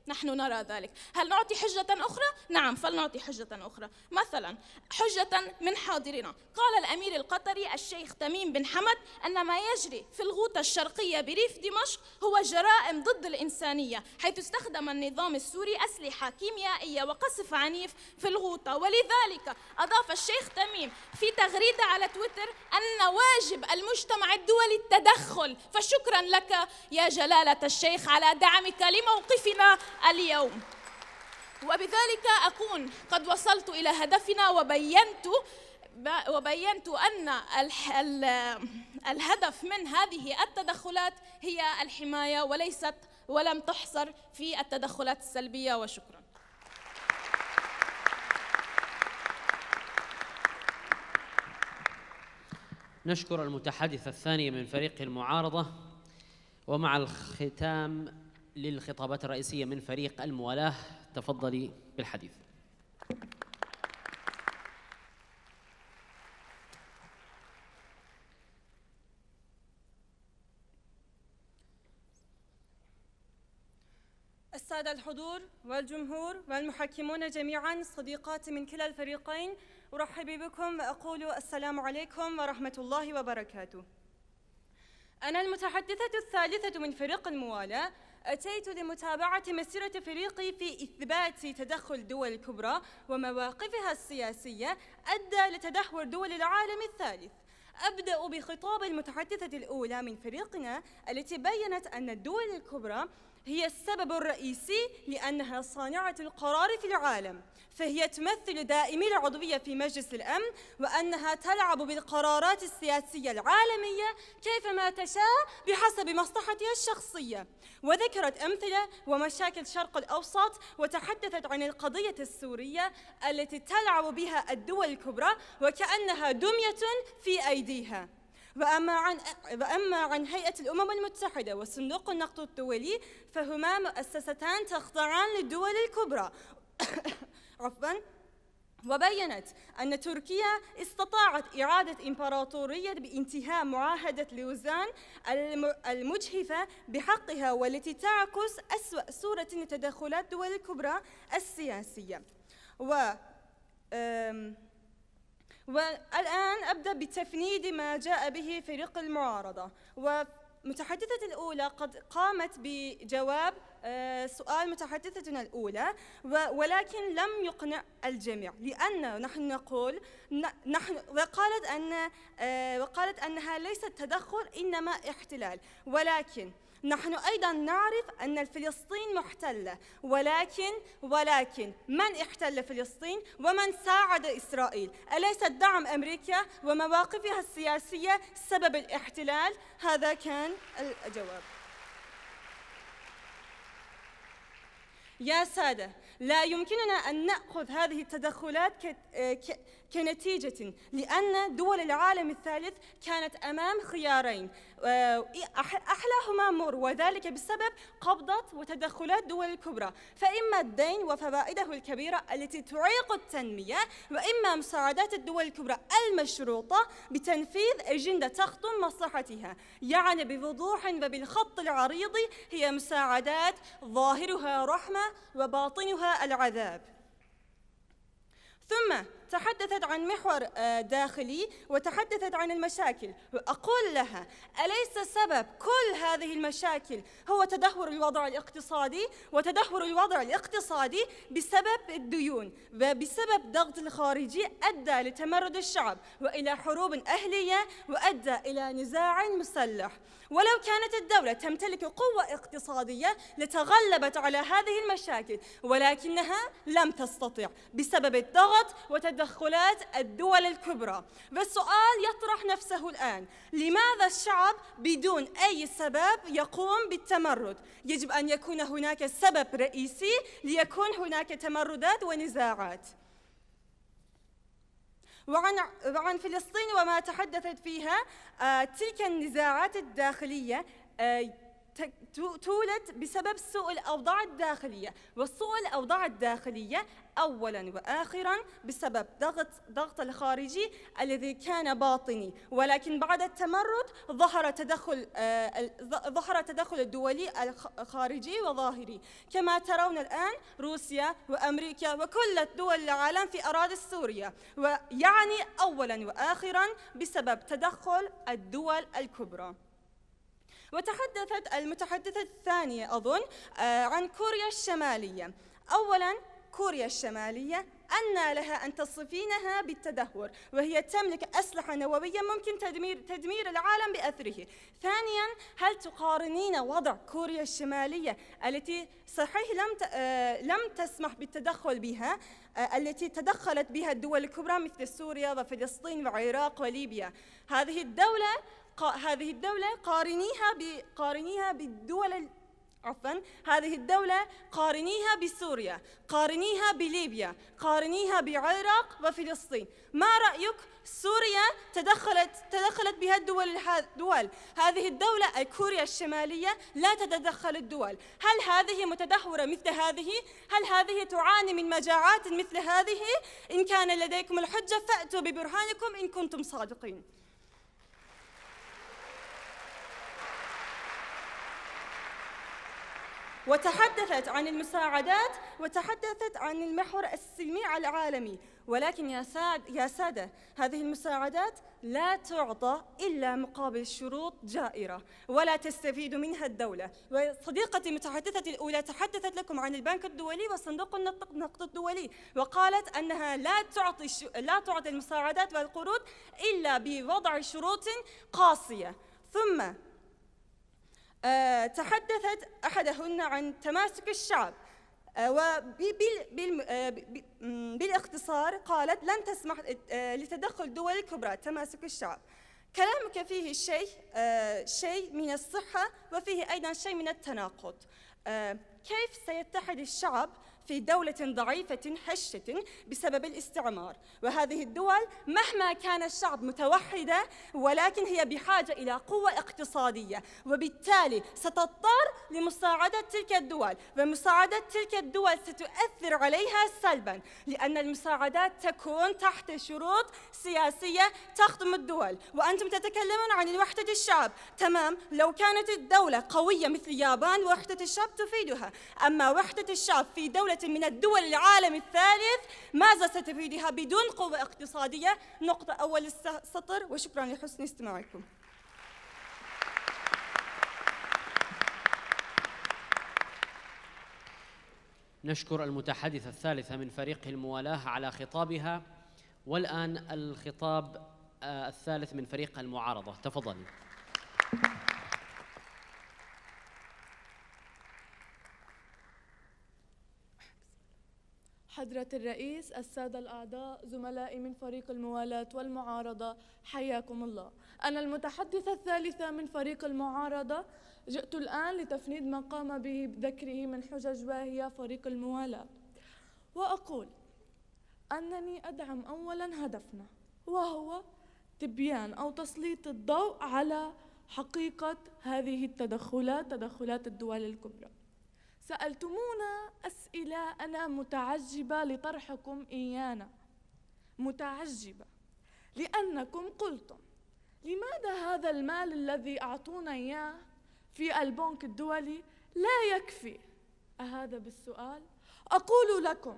نحن نرى ذلك هل نعطي حجة أخرى؟ نعم فلنعطي حجة أخرى مثلا حجة من حاضرنا قال الأمير القطري الشيخ تميم بن حمد أن ما يجري في الغوطة الشرقية بريف دمشق هو جرائم ضد الإنسانية حيث استخدم النظام السوري أسلحة كيميائية وقصف عنيف في الغوطة ولذلك أضاف الشيخ تميم في تغريدة على تويتر أن واجب المجتمع الدولي التدخل فشكرا لك يا جلالة الشيخ على دعمك لموقفنا اليوم وبذلك أكون قد وصلت إلى هدفنا وبينت وبينت أن الهدف من هذه التدخلات هي الحماية وليست ولم تحصر في التدخلات السلبية وشكرا نشكر المتحدث الثاني من فريق المعارضة ومع الختام للخطابات الرئيسية من فريق الموالاة تفضلي بالحديث السادة الحضور والجمهور والمحكمون جميعا الصديقات من كلا الفريقين أرحب بكم وأقول السلام عليكم ورحمة الله وبركاته أنا المتحدثة الثالثة من فريق الموالاة أتيت لمتابعة مسيرة فريقي في إثبات تدخل دول الكبرى ومواقفها السياسية أدى لتدهور دول العالم الثالث أبدأ بخطاب المتحدثة الأولى من فريقنا التي بيّنت أن الدول الكبرى هي السبب الرئيسي لأنها صانعة القرار في العالم فهي تمثل دائمي العضوية في مجلس الأمن وأنها تلعب بالقرارات السياسية العالمية كيفما تشاء بحسب مصلحتها الشخصية وذكرت أمثلة ومشاكل شرق الأوسط وتحدثت عن القضية السورية التي تلعب بها الدول الكبرى وكأنها دمية في أيديها وأما عن, وأما عن هيئة الأمم المتحدة وصندوق النقد الدولي فهما مؤسستان تخضعان للدول الكبرى عفواً وبينت أن تركيا استطاعت إعادة إمبراطورية بانتهاء معاهدة لوزان المجهفة بحقها والتي تعكس أسوأ صورة لتدخلات الدول الكبرى السياسية و والآن أبدأ بتفنيد ما جاء به فريق المعارضة ومتحدثة الأولى قد قامت بجواب آه، سؤال متحدثتنا الأولى ولكن لم يقنع الجميع لأن نحن نقول نحن وقالت أن آه، وقالت أنها ليست تدخل إنما احتلال ولكن نحن أيضا نعرف أن فلسطين محتلة ولكن ولكن من احتل فلسطين ومن ساعد إسرائيل أليس دعم أمريكا ومواقفها السياسية سبب الاحتلال هذا كان الجواب يا سادة لا يمكننا أن نأخذ هذه التدخلات كنتيجة لأن دول العالم الثالث كانت أمام خيارين أحلاهما مر وذلك بسبب قبضة وتدخلات دول الكبرى فإما الدين وفوائده الكبيرة التي تعيق التنمية وإما مساعدات الدول الكبرى المشروطة بتنفيذ أجندة تخدم مصلحتها يعني بوضوح وبالخط العريض هي مساعدات ظاهرها رحمة وباطنها العذاب ثم تحدثت عن محور آه، داخلي وتحدثت عن المشاكل أقول لها أليس سبب كل هذه المشاكل هو تدهور الوضع الاقتصادي وتدهور الوضع الاقتصادي بسبب الديون وبسبب ضغط الخارجي أدى لتمرد الشعب وإلى حروب أهلية وأدى إلى نزاع مسلح ولو كانت الدولة تمتلك قوة اقتصادية لتغلبت على هذه المشاكل ولكنها لم تستطع بسبب الضغط وتدهور تدخلات الدول الكبرى فالسؤال يطرح نفسه الآن لماذا الشعب بدون أي سبب يقوم بالتمرد يجب أن يكون هناك سبب رئيسي ليكون هناك تمردات ونزاعات وعن وعن فلسطين وما تحدثت فيها آه، تلك النزاعات الداخلية آه، تولد بسبب سوء الأوضاع الداخلية والسوء الأوضاع الداخلية أولا وآخرا بسبب ضغط ضغط الخارجي الذي كان باطني ولكن بعد التمرد ظهر تدخل آه، ظهر تدخل الدولي الخارجي وظاهري كما ترون الآن روسيا وأمريكا وكل دول العالم في أراضي سوريا ويعني أولا وآخرا بسبب تدخل الدول الكبرى وتحدثت المتحدثة الثانية أظن آه، عن كوريا الشمالية أولا كوريا الشمالية أن لها أن تصفينها بالتدهور وهي تملك أسلحة نووية ممكن تدمير, تدمير العالم بأثره ثانيا هل تقارنين وضع كوريا الشمالية التي صحيح لم, آه، لم تسمح بالتدخل بها آه، التي تدخلت بها الدول الكبرى مثل سوريا وفلسطين والعراق وليبيا هذه الدولة هذه الدولة قارنيها بقارنيها بالدول عفوا هذه الدولة قارنيها بسوريا قارنيها بليبيا قارنيها بعراق وفلسطين ما رأيك سوريا تدخلت تدخلت بها الدول الدول هذه الدولة كوريا الشمالية لا تتدخل الدول هل هذه متدهورة مثل هذه هل هذه تعاني من مجاعات مثل هذه إن كان لديكم الحجة فأتوا ببرهانكم إن كنتم صادقين وتحدثت عن المساعدات وتحدثت عن المحور السلمي العالمي ولكن يا, ساد يا سادة هذه المساعدات لا تعطى إلا مقابل شروط جائرة ولا تستفيد منها الدولة وصديقتي المتحدثه الأولى تحدثت لكم عن البنك الدولي وصندوق النقد الدولي وقالت أنها لا تعطي, لا تعطي المساعدات والقروض إلا بوضع شروط قاسية ثم آه، تحدثت أحدهن عن تماسك الشعب آه، وبالاختصار آه، قالت لن تسمح لتدخل دول كبرى تماسك الشعب كلامك فيه شيء شيء من الصحة وفيه أيضا شيء من التناقض كيف سيتحد الشعب في دولة ضعيفة هشة بسبب الاستعمار وهذه الدول مهما كان الشعب متوحدة ولكن هي بحاجة إلى قوة اقتصادية وبالتالي ستضطر لمساعدة تلك الدول ومساعدة تلك الدول ستؤثر عليها سلبا لأن المساعدات تكون تحت شروط سياسية تخدم الدول وأنتم تتكلمون عن وحدة الشعب تمام لو كانت الدولة قوية مثل اليابان وحدة الشعب تفيدها أما وحدة الشعب في دولة من الدول العالم الثالث ماذا ستفيدها بدون قوة اقتصادية نقطة أول السطر وشكرا لحسن استماعكم نشكر المتحدثة الثالثة من فريق الموالاة على خطابها والآن الخطاب آه، الثالث من فريق المعارضة تفضل حضرة الرئيس السادة الأعضاء زملائي من فريق الموالاة والمعارضة حياكم الله أنا المتحدثة الثالثة من فريق المعارضة جئت الآن لتفنيد ما قام به بذكره من حجج واهية فريق الموالاة وأقول أنني أدعم أولا هدفنا وهو تبيان أو تسليط الضوء على حقيقة هذه التدخلات تدخلات الدول الكبرى سألتمونا أسئلة أنا متعجبة لطرحكم إيانا متعجبة لأنكم قلتم لماذا هذا المال الذي أعطونا إياه في البنك الدولي لا يكفي أهذا بالسؤال أقول لكم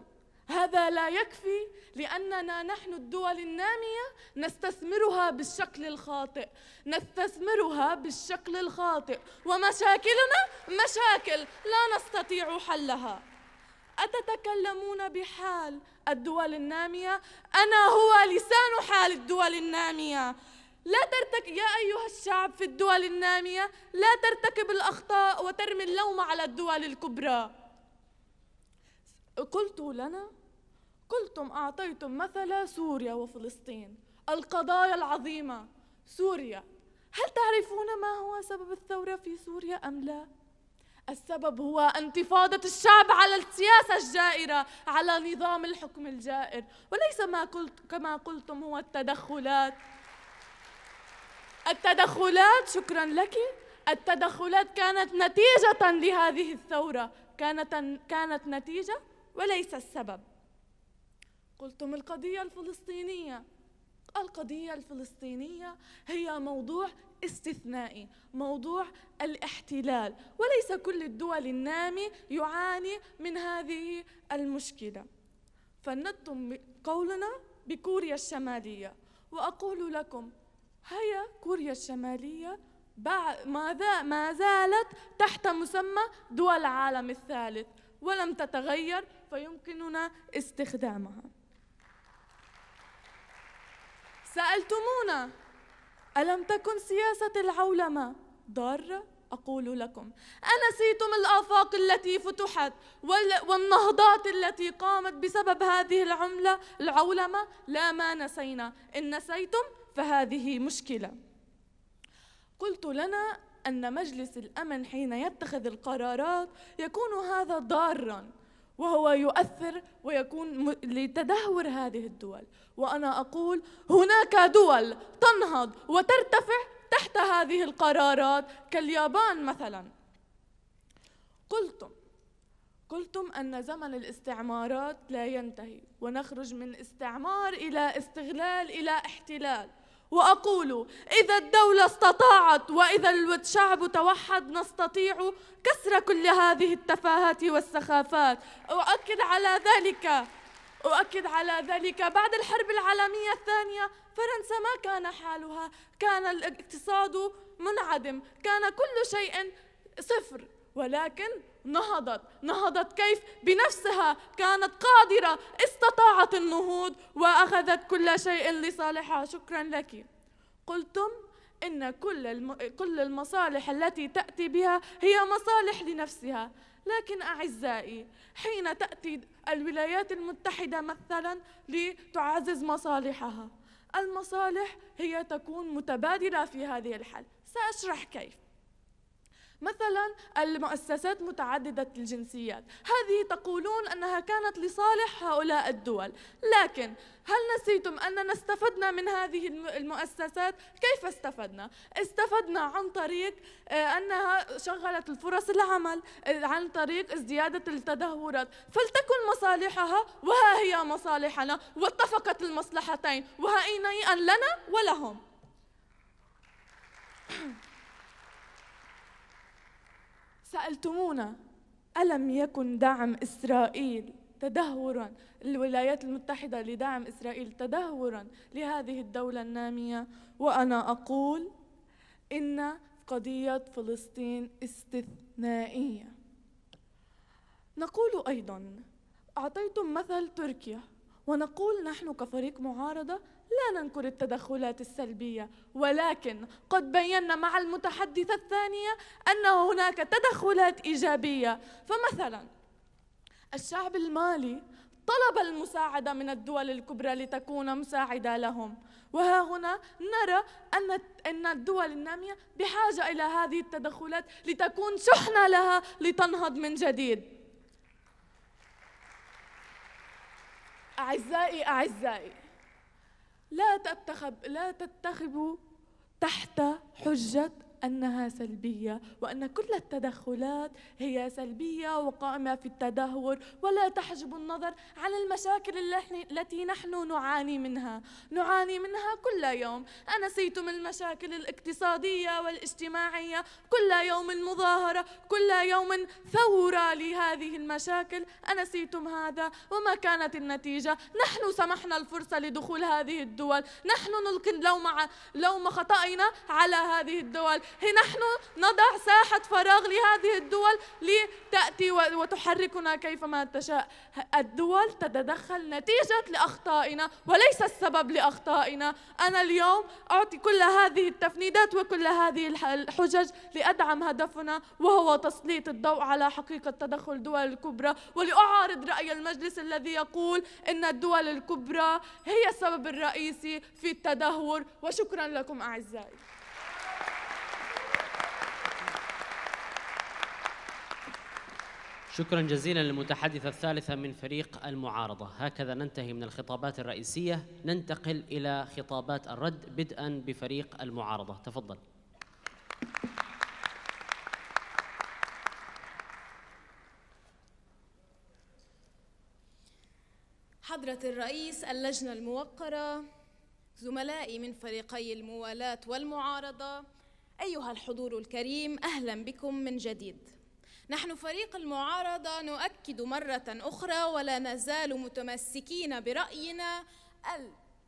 هذا لا يكفي لأننا نحن الدول النامية نستثمرها بالشكل الخاطئ نستثمرها بالشكل الخاطئ ومشاكلنا مشاكل لا نستطيع حلها أتتكلمون بحال الدول النامية أنا هو لسان حال الدول النامية لا ترتك يا أيها الشعب في الدول النامية لا ترتكب الأخطاء وترمي اللوم على الدول الكبرى قلت لنا قلتم أعطيتم مثل سوريا وفلسطين القضايا العظيمة سوريا هل تعرفون ما هو سبب الثورة في سوريا أم لا؟ السبب هو انتفاضة الشعب على السياسة الجائرة على نظام الحكم الجائر وليس ما قلت كما قلتم هو التدخلات التدخلات شكرا لك التدخلات كانت نتيجة لهذه الثورة كانت كانت نتيجة وليس السبب قلتم القضية الفلسطينية القضية الفلسطينية هي موضوع استثنائي موضوع الاحتلال وليس كل الدول النامي يعاني من هذه المشكلة فندتم قولنا بكوريا الشمالية وأقول لكم هيا كوريا الشمالية ما زالت تحت مسمى دول العالم الثالث ولم تتغير فيمكننا استخدامها سألتمونا ألم تكن سياسة العولمة ضارة؟ أقول لكم أنسيتم الآفاق التي فتحت والنهضات التي قامت بسبب هذه العملة العولمة لا ما نسينا إن نسيتم فهذه مشكلة قلت لنا أن مجلس الأمن حين يتخذ القرارات يكون هذا ضاراً وهو يؤثر ويكون لتدهور هذه الدول وأنا أقول هناك دول تنهض وترتفع تحت هذه القرارات كاليابان مثلا قلتم قلتم أن زمن الاستعمارات لا ينتهي ونخرج من استعمار إلى استغلال إلى احتلال وأقول إذا الدولة استطاعت وإذا الشعب توحد نستطيع كسر كل هذه التفاهات والسخافات أؤكد على ذلك أؤكد على ذلك بعد الحرب العالمية الثانية فرنسا ما كان حالها كان الاقتصاد منعدم كان كل شيء صفر ولكن نهضت نهضت كيف بنفسها كانت قادرة استطاعت النهوض وأخذت كل شيء لصالحها شكرا لك قلتم إن كل, الم... كل المصالح التي تأتي بها هي مصالح لنفسها لكن أعزائي حين تأتي الولايات المتحدة مثلا لتعزز مصالحها المصالح هي تكون متبادلة في هذه الحل سأشرح كيف مثلا المؤسسات متعددة الجنسيات هذه تقولون أنها كانت لصالح هؤلاء الدول لكن هل نسيتم أننا استفدنا من هذه المؤسسات؟ كيف استفدنا؟ استفدنا عن طريق آه، أنها شغلت الفرص العمل آه، عن طريق ازديادة التدهورات فلتكن مصالحها وها هي مصالحنا واتفقت المصلحتين وها وهنيئا لنا ولهم سألتمونا ألم يكن دعم إسرائيل تدهورا الولايات المتحدة لدعم إسرائيل تدهورا لهذه الدولة النامية وأنا أقول إن قضية فلسطين استثنائية نقول أيضا أعطيتم مثل تركيا ونقول نحن كفريق معارضة لا ننكر التدخلات السلبية ولكن قد بينا مع المتحدثة الثانية أن هناك تدخلات إيجابية فمثلا الشعب المالي طلب المساعدة من الدول الكبرى لتكون مساعدة لهم وها هنا نرى أن أن الدول النامية بحاجة إلى هذه التدخلات لتكون شحنة لها لتنهض من جديد أعزائي أعزائي لا تتخب لا تتخذوا تحت حجة أنها سلبية وأن كل التدخلات هي سلبية وقائمة في التدهور ولا تحجب النظر عن المشاكل التي نحن نعاني منها نعاني منها كل يوم أنسيتم المشاكل الاقتصادية والاجتماعية كل يوم مظاهرة كل يوم ثورة لهذه المشاكل أنسيتم هذا وما كانت النتيجة نحن سمحنا الفرصة لدخول هذه الدول نحن نلقي اللوم لوم خطأنا على هذه الدول نحن نضع ساحة فراغ لهذه الدول لتأتي وتحركنا كيفما تشاء الدول تتدخل نتيجة لأخطائنا وليس السبب لأخطائنا أنا اليوم أعطي كل هذه التفنيدات وكل هذه الحجج لأدعم هدفنا وهو تسليط الضوء على حقيقة تدخل الدول الكبرى ولأعارض رأي المجلس الذي يقول أن الدول الكبرى هي السبب الرئيسي في التدهور وشكرا لكم أعزائي شكرا جزيلا للمتحدثة الثالثة من فريق المعارضة هكذا ننتهي من الخطابات الرئيسية ننتقل إلى خطابات الرد بدءا بفريق المعارضة تفضل حضرة الرئيس اللجنة الموقرة زملائي من فريقي الموالاة والمعارضة أيها الحضور الكريم أهلا بكم من جديد نحن فريق المعارضة نؤكد مرة أخرى ولا نزال متمسكين برأينا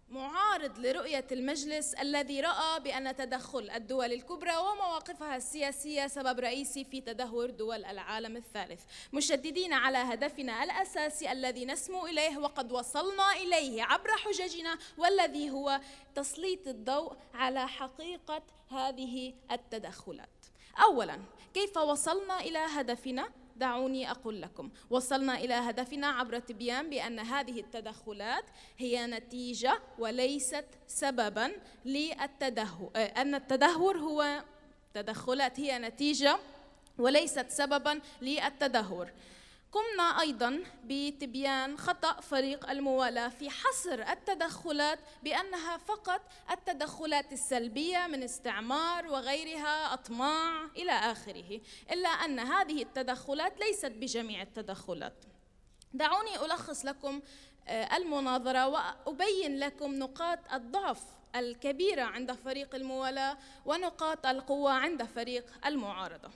المعارض لرؤية المجلس الذي رأى بأن تدخل الدول الكبرى ومواقفها السياسية سبب رئيسي في تدهور دول العالم الثالث مشددين على هدفنا الأساسي الذي نسمو إليه وقد وصلنا إليه عبر حججنا والذي هو تسليط الضوء على حقيقة هذه التدخلات اولا كيف وصلنا الى هدفنا دعوني اقول لكم وصلنا الى هدفنا عبر تبيان بان هذه التدخلات هي نتيجه وليست سببا للتدهور ان التدهور هو تدخلات هي نتيجه وليست سببا للتدهور قمنا أيضا بتبيان خطأ فريق الموالاة في حصر التدخلات بأنها فقط التدخلات السلبية من استعمار وغيرها أطماع إلى آخره إلا أن هذه التدخلات ليست بجميع التدخلات دعوني ألخص لكم آه، المناظرة وأبين لكم نقاط الضعف الكبيرة عند فريق الموالاة ونقاط القوة عند فريق المعارضة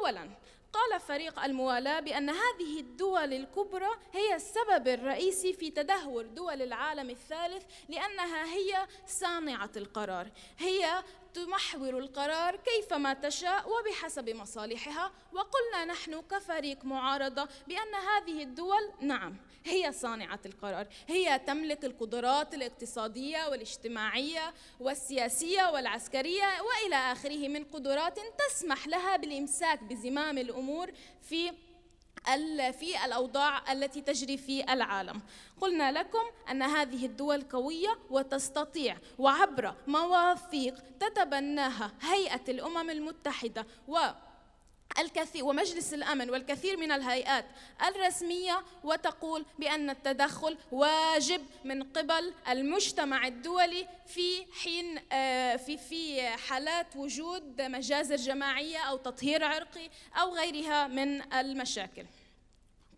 أولاً قال فريق الموالاة بأن هذه الدول الكبرى هي السبب الرئيسي في تدهور دول العالم الثالث لأنها هي صانعة القرار، هي تمحور القرار كيفما تشاء وبحسب مصالحها، وقلنا نحن كفريق معارضة بأن هذه الدول نعم هي صانعة القرار هي تملك القدرات الاقتصادية والاجتماعية والسياسية والعسكرية وإلى آخره من قدرات تسمح لها بالإمساك بزمام الأمور في في الأوضاع التي تجري في العالم قلنا لكم أن هذه الدول قوية وتستطيع وعبر مواثيق تتبناها هيئة الأمم المتحدة و الكثير ومجلس الامن والكثير من الهيئات الرسميه وتقول بان التدخل واجب من قبل المجتمع الدولي في حين آه، في في حالات وجود مجازر جماعيه او تطهير عرقي او غيرها من المشاكل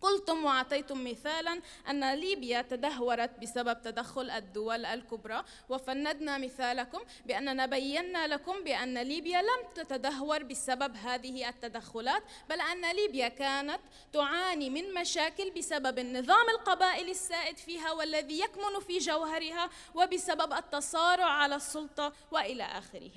قلتم وأعطيتم مثالا أن ليبيا تدهورت بسبب تدخل الدول الكبرى وفندنا مثالكم بأننا بينا لكم بأن ليبيا لم تتدهور بسبب هذه التدخلات بل أن ليبيا كانت تعاني من مشاكل بسبب النظام القبائلي السائد فيها والذي يكمن في جوهرها وبسبب التصارع على السلطة وإلى آخره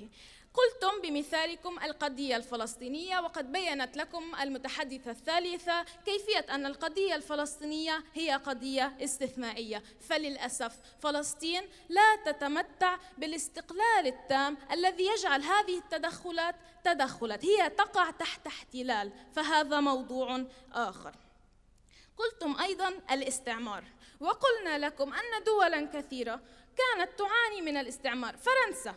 قلتم بمثالكم القضية الفلسطينية وقد بيّنت لكم المتحدثة الثالثة كيفية أن القضية الفلسطينية هي قضية استثنائية فللأسف فلسطين لا تتمتع بالاستقلال التام الذي يجعل هذه التدخلات تدخلت هي تقع تحت احتلال فهذا موضوع آخر قلتم أيضا الاستعمار وقلنا لكم أن دولا كثيرة كانت تعاني من الاستعمار فرنسا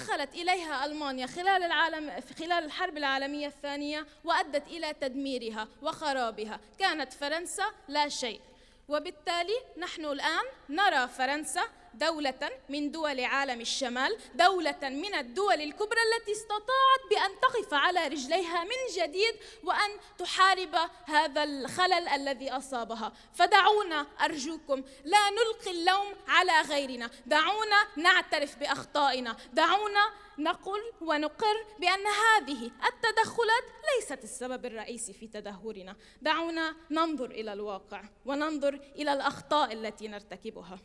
دخلت إليها ألمانيا خلال, العالم خلال الحرب العالمية الثانية وأدت إلى تدميرها وخرابها كانت فرنسا لا شيء وبالتالي نحن الآن نرى فرنسا دولة من دول عالم الشمال دولة من الدول الكبرى التي استطاعت بأن تقف على رجليها من جديد وأن تحارب هذا الخلل الذي أصابها فدعونا أرجوكم لا نلقي اللوم على غيرنا دعونا نعترف بأخطائنا دعونا نقل ونقر بأن هذه التدخلات ليست السبب الرئيسي في تدهورنا دعونا ننظر إلى الواقع وننظر إلى الأخطاء التي نرتكبها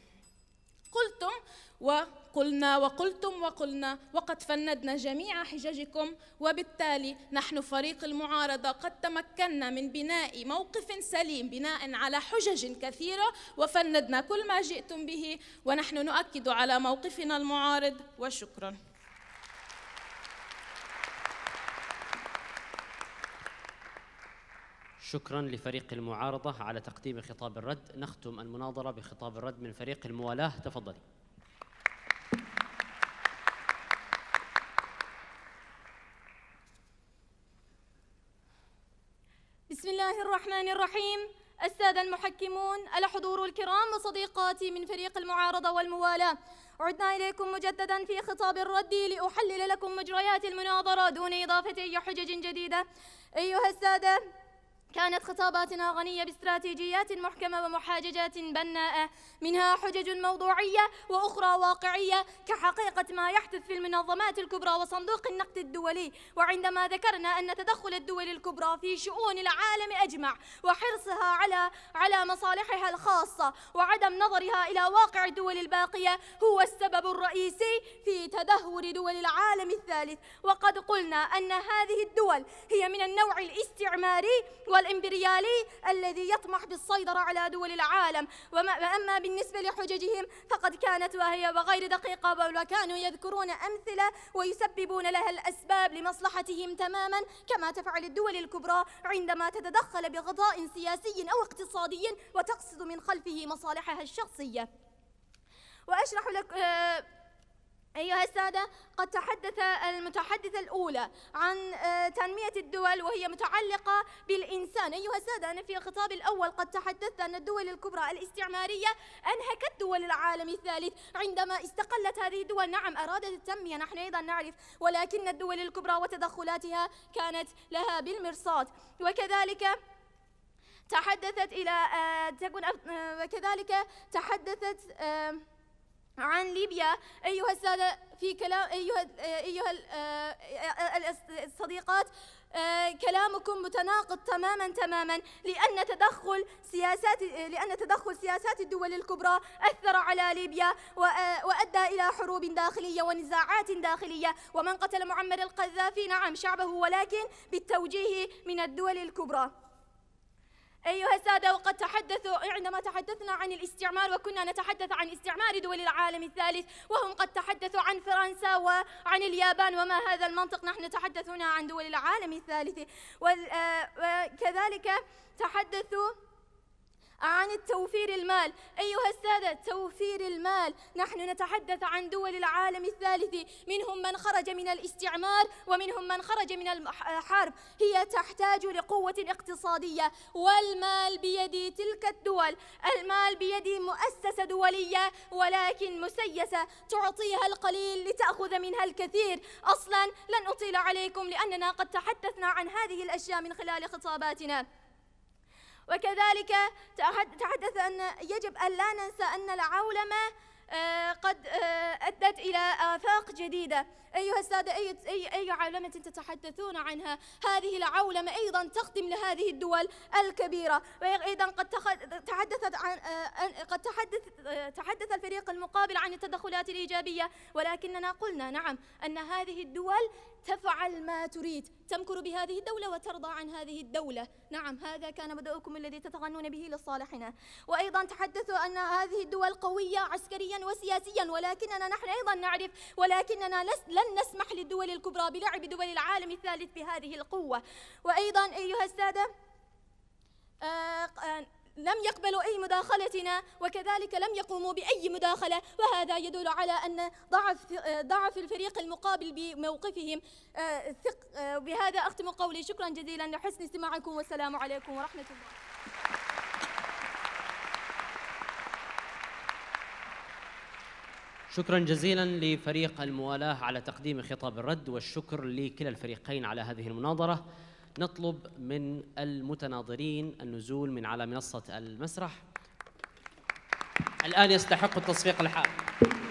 قلتم وقلنا وقلتم وقلنا وقد فندنا جميع حججكم وبالتالي نحن فريق المعارضة قد تمكنا من بناء موقف سليم بناء على حجج كثيرة وفندنا كل ما جئتم به ونحن نؤكد على موقفنا المعارض وشكرا شكرا لفريق المعارضة على تقديم خطاب الرد نختم المناظرة بخطاب الرد من فريق الموالاة تفضلي بسم الله الرحمن الرحيم السادة المحكمون الحضور الكرام وصديقاتي من فريق المعارضة والموالاة عدنا إليكم مجددا في خطاب الرد لأحلل لكم مجريات المناظرة دون إضافة أي حجج جديدة أيها السادة كانت خطاباتنا غنية باستراتيجيات محكمة ومحاججات بناءة منها حجج موضوعية وأخرى واقعية كحقيقة ما يحدث في المنظمات الكبرى وصندوق النقد الدولي وعندما ذكرنا أن تدخل الدول الكبرى في شؤون العالم أجمع وحرصها على على مصالحها الخاصة وعدم نظرها إلى واقع الدول الباقية هو السبب الرئيسي في تدهور دول العالم الثالث وقد قلنا أن هذه الدول هي من النوع الاستعماري والإمبريالي الذي يطمح بالسيطرة على دول العالم وأما بالنسبة لحججهم فقد كانت وهي وغير دقيقة وكانوا يذكرون أمثلة ويسببون لها الأسباب لمصلحتهم تماما كما تفعل الدول الكبرى عندما تتدخل بغطاء سياسي أو اقتصادي وتقصد من خلفه مصالحها الشخصية وأشرح لك آه، أيها السادة قد تحدث المتحدثة الأولى عن آه، تنمية الدول وهي متعلقة بالإنسان أيها السادة أنا في الخطاب الأول قد تحدثت أن الدول الكبرى الاستعمارية أنهكت دول العالم الثالث عندما استقلت هذه الدول نعم أرادت التنمية نحن أيضا نعرف ولكن الدول الكبرى وتدخلاتها كانت لها بالمرصاد وكذلك تحدثت إلى آه، تكون آه، وكذلك تحدثت عن ليبيا أيها السادة في كلام أيها أيها آه، آه، آه، الصديقات كلامكم متناقض تماما تماما لأن تدخل سياسات لأن تدخل سياسات الدول الكبرى أثر على ليبيا وأدى إلى حروب داخلية ونزاعات داخلية ومن قتل معمر القذافي نعم شعبه ولكن بالتوجيه من الدول الكبرى أيها السادة وقد تحدثوا عندما تحدثنا عن الاستعمار وكنا نتحدث عن استعمار دول العالم الثالث وهم قد تحدثوا عن فرنسا وعن اليابان وما هذا المنطق نحن نتحدث هنا عن دول العالم الثالث آه، وكذلك تحدثوا عن التوفير المال أيها السادة توفير المال نحن نتحدث عن دول العالم الثالث منهم من خرج من الاستعمار ومنهم من خرج من الحرب هي تحتاج لقوة اقتصادية والمال بيد تلك الدول المال بيد مؤسسة دولية ولكن مسيسة تعطيها القليل لتأخذ منها الكثير أصلا لن أطيل عليكم لأننا قد تحدثنا عن هذه الأشياء من خلال خطاباتنا وكذلك تحدث أن يجب أن لا ننسى أن العولمة آه، قد آه، أدت إلى آفاق جديدة أيها السادة أي, أي, أي عولمة تتحدثون عنها هذه العولمة أيضا تخدم لهذه الدول الكبيرة وأيضا قد تحدثت عن آه، قد تحدث تحدث الفريق المقابل عن التدخلات الإيجابية ولكننا قلنا نعم أن هذه الدول تفعل ما تريد تمكر بهذه الدولة وترضى عن هذه الدولة نعم هذا كان بدأكم الذي تتغنون به لصالحنا وأيضا تحدثوا أن هذه الدول قوية عسكريا وسياسيا ولكننا نحن أيضا نعرف ولكننا نس لن نسمح للدول الكبرى بلعب دول العالم الثالث بهذه القوة وأيضا أيها السادة آه آه لم يقبلوا أي مداخلتنا وكذلك لم يقوموا بأي مداخلة وهذا يدل على أن ضعف ضعف الفريق المقابل بموقفهم آه، آه، بهذا أختم قولي شكرا جزيلا لحسن استماعكم والسلام عليكم ورحمة الله شكرا جزيلا لفريق الموالاه على تقديم خطاب الرد والشكر لكلا الفريقين على هذه المناظره نطلب من المتناظرين النزول من على منصة المسرح الآن يستحق التصفيق الحار